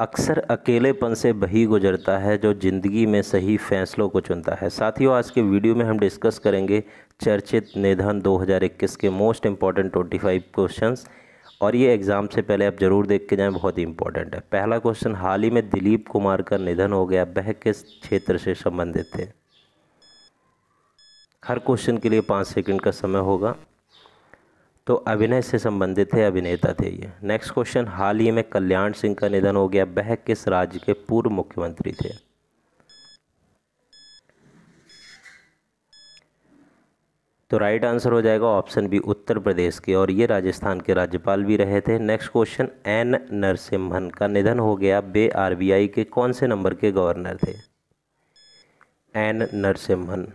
अक्सर अकेलेपन से बही गुजरता है जो ज़िंदगी में सही फैसलों को चुनता है साथियों आज के वीडियो में हम डिस्कस करेंगे चर्चित निधन 2021 के मोस्ट इम्पॉर्टेंट 25 क्वेश्चंस और ये एग्ज़ाम से पहले आप ज़रूर देख के जाएं बहुत ही इंपॉर्टेंट है पहला क्वेश्चन हाल ही में दिलीप कुमार का निधन हो गया वह किस क्षेत्र से संबंधित थे हर क्वेश्चन के लिए पाँच सेकेंड का समय होगा तो अभिनय से संबंधित थे अभिनेता थे ये नेक्स्ट क्वेश्चन हाल ही में कल्याण सिंह का निधन हो गया वह किस राज्य के पूर्व मुख्यमंत्री थे तो राइट आंसर हो जाएगा ऑप्शन बी उत्तर प्रदेश के और ये राजस्थान के राज्यपाल भी रहे थे नेक्स्ट क्वेश्चन एन नरसिम्हन का निधन हो गया बे आरबीआई के कौन से नंबर के गवर्नर थे एन नरसिम्हन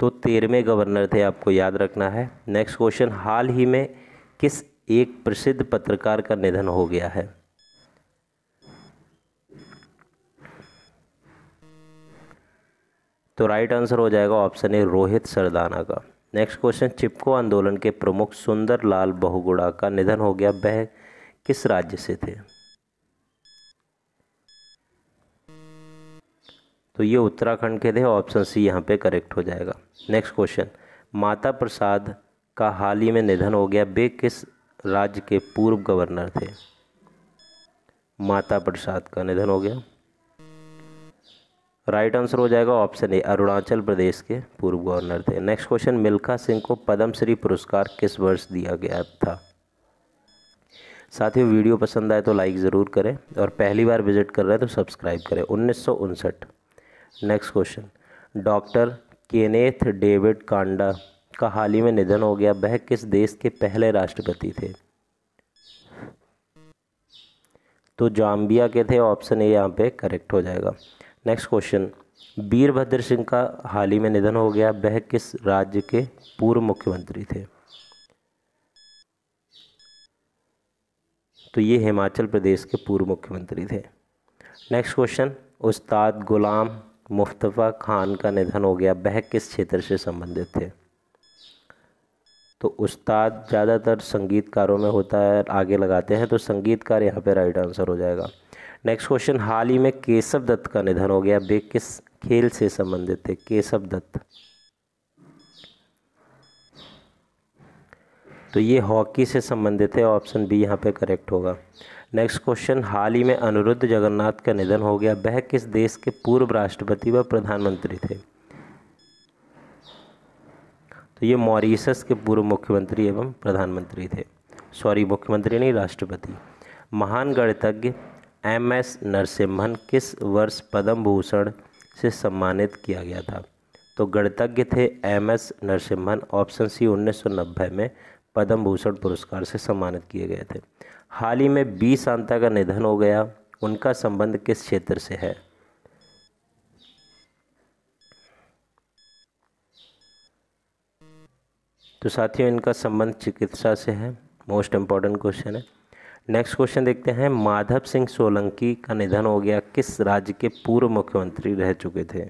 तो तेरहवें गवर्नर थे आपको याद रखना है नेक्स्ट क्वेश्चन हाल ही में किस एक प्रसिद्ध पत्रकार का निधन हो गया है तो राइट आंसर हो जाएगा ऑप्शन ए रोहित सरदाना का नेक्स्ट क्वेश्चन चिपको आंदोलन के प्रमुख सुंदरलाल बहुगुड़ा का निधन हो गया वह किस राज्य से थे तो ये उत्तराखंड के थे ऑप्शन सी यहाँ पे करेक्ट हो जाएगा नेक्स्ट क्वेश्चन माता प्रसाद का हाल ही में निधन हो गया वे किस राज्य के पूर्व गवर्नर थे माता प्रसाद का निधन हो गया राइट आंसर हो जाएगा ऑप्शन ए अरुणाचल प्रदेश के पूर्व गवर्नर थे नेक्स्ट क्वेश्चन मिल्खा सिंह को पद्मश्री पुरस्कार किस वर्ष दिया गया था साथियों वीडियो पसंद आए तो लाइक ज़रूर करें और पहली बार विजिट कर रहे हैं तो सब्सक्राइब करें उन्नीस next question doctor Kenneth David Kaunda का हाल ही में निधन हो गया वह किस देश के पहले राष्ट्रपति थे तो जाम्बिया के थे ऑप्शन ए यहाँ पे करेक्ट हो जाएगा नेक्स्ट क्वेश्चन वीरभद्र सिंह का हाल ही में निधन हो गया वह किस राज्य के पूर्व मुख्यमंत्री थे तो ये हिमाचल प्रदेश के पूर्व मुख्यमंत्री थे नेक्स्ट क्वेश्चन उस्ताद गुलाम मुफ्तफ़ा खान का निधन हो गया वह किस क्षेत्र से संबंधित थे तो उस्ताद ज़्यादातर संगीतकारों में होता है आगे लगाते हैं तो संगीतकार यहाँ पे राइट आंसर हो जाएगा नेक्स्ट क्वेश्चन हाल ही में केशव दत्त का निधन हो गया वे किस खेल से संबंधित थे केशव दत्त तो ये हॉकी से संबंधित है ऑप्शन बी यहाँ पे करेक्ट होगा नेक्स्ट क्वेश्चन हाल ही में अनिरुद्ध जगन्नाथ का निधन हो गया वह किस देश के पूर्व राष्ट्रपति व प्रधानमंत्री थे तो ये मॉरिशस के पूर्व मुख्यमंत्री एवं प्रधानमंत्री थे सॉरी मुख्यमंत्री नहीं राष्ट्रपति महान गणितज्ञ एम एस नरसिम्हन किस वर्ष पद्म भूषण से सम्मानित किया गया था तो गणितज्ञ थे M S Narasimhan option C 1990 में पद्म भूषण पुरस्कार से सम्मानित किए गए थे हाल ही में बी सांता का निधन हो गया उनका संबंध किस क्षेत्र से है तो साथियों इनका संबंध चिकित्सा से है मोस्ट इम्पॉर्टेंट क्वेश्चन है नेक्स्ट क्वेश्चन देखते हैं माधव सिंह सोलंकी का निधन हो गया किस राज्य के पूर्व मुख्यमंत्री रह चुके थे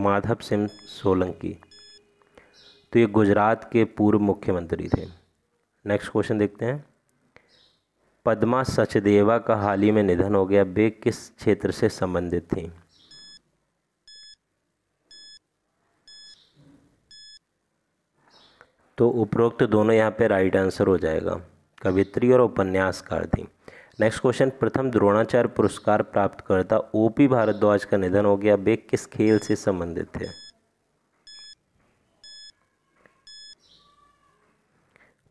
माधव सिंह सोलंकी तो ये गुजरात के पूर्व मुख्यमंत्री थे नेक्स्ट क्वेश्चन देखते हैं पद्मा सचदेवा का हाल ही में निधन हो गया वे किस क्षेत्र से संबंधित थी तो उपरोक्त दोनों यहाँ पे राइट आंसर हो जाएगा कवित्री और उपन्यासकार थी नेक्स्ट क्वेश्चन प्रथम द्रोणाचार्य पुरस्कार प्राप्त करता ओपी भारद्वाज का निधन हो गया वे किस खेल से संबंधित थे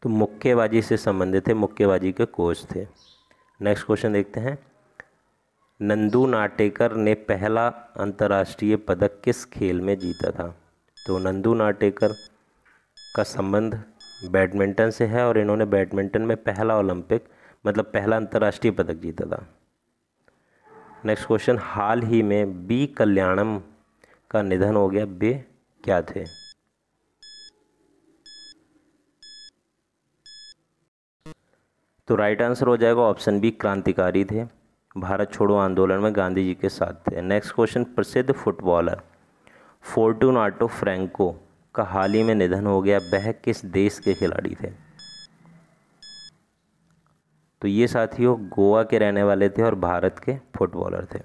तो मुक्केबाजी से संबंधित थे मुक्केबाजी के कोच थे नेक्स्ट क्वेश्चन देखते हैं नंदू नाटेकर ने पहला अंतर्राष्ट्रीय पदक किस खेल में जीता था तो नंदू नाटेकर का संबंध बैडमिंटन से है और इन्होंने बैडमिंटन में पहला ओलंपिक मतलब पहला अंतर्राष्ट्रीय पदक जीता था नेक्स्ट क्वेश्चन हाल ही में बी कल्याणम का निधन हो गया बे क्या थे तो राइट आंसर हो जाएगा ऑप्शन बी क्रांतिकारी थे भारत छोड़ो आंदोलन में गांधी जी के साथ थे नेक्स्ट क्वेश्चन प्रसिद्ध फुटबॉलर फोर्टूनाटो फ्रेंको का हाल ही में निधन हो गया वह किस देश के खिलाड़ी थे तो ये साथियों गोवा के रहने वाले थे और भारत के फुटबॉलर थे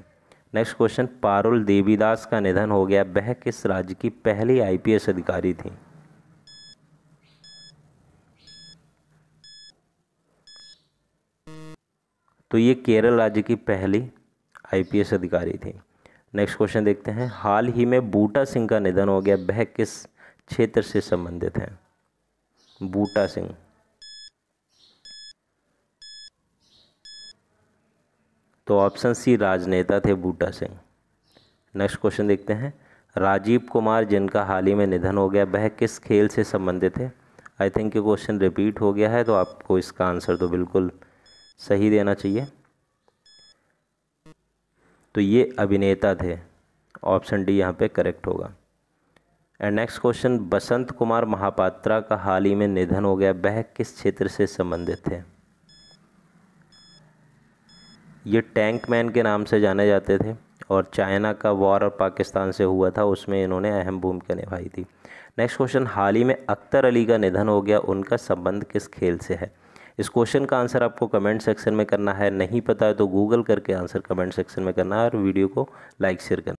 नेक्स्ट क्वेश्चन पारुल देवीदास का निधन हो गया वह किस राज्य की पहली आईपीएस अधिकारी थी तो ये केरल राज्य की पहली आईपीएस अधिकारी थी नेक्स्ट क्वेश्चन देखते हैं हाल ही में बूटा सिंह का निधन हो गया वह किस क्षेत्र से संबंधित हैं बूटा सिंह तो ऑप्शन सी राजनेता थे बूटा सिंह नेक्स्ट क्वेश्चन देखते हैं राजीव कुमार जिनका हाल ही में निधन हो गया वह किस खेल से संबंधित है आई थिंक ये क्वेश्चन रिपीट हो गया है तो आपको इसका आंसर तो बिल्कुल सही देना चाहिए तो ये अभिनेता थे ऑप्शन डी यहाँ पे करेक्ट होगा and next question Basant Kumar Mahapatra का हाल ही में निधन हो गया वह किस क्षेत्र से संबंधित थे ये टैंक मैन के नाम से जाने जाते थे और चाइना का वॉर और पाकिस्तान से हुआ था उसमें इन्होंने अहम भूमिका निभाई थी नेक्स्ट क्वेश्चन हाल ही में अख्तर अली का निधन हो गया उनका संबंध किस खेल से है इस क्वेश्चन का आंसर आपको कमेंट सेक्शन में करना है नहीं पता है तो गूगल करके आंसर कमेंट सेक्शन में करना है और वीडियो को लाइक शेयर करना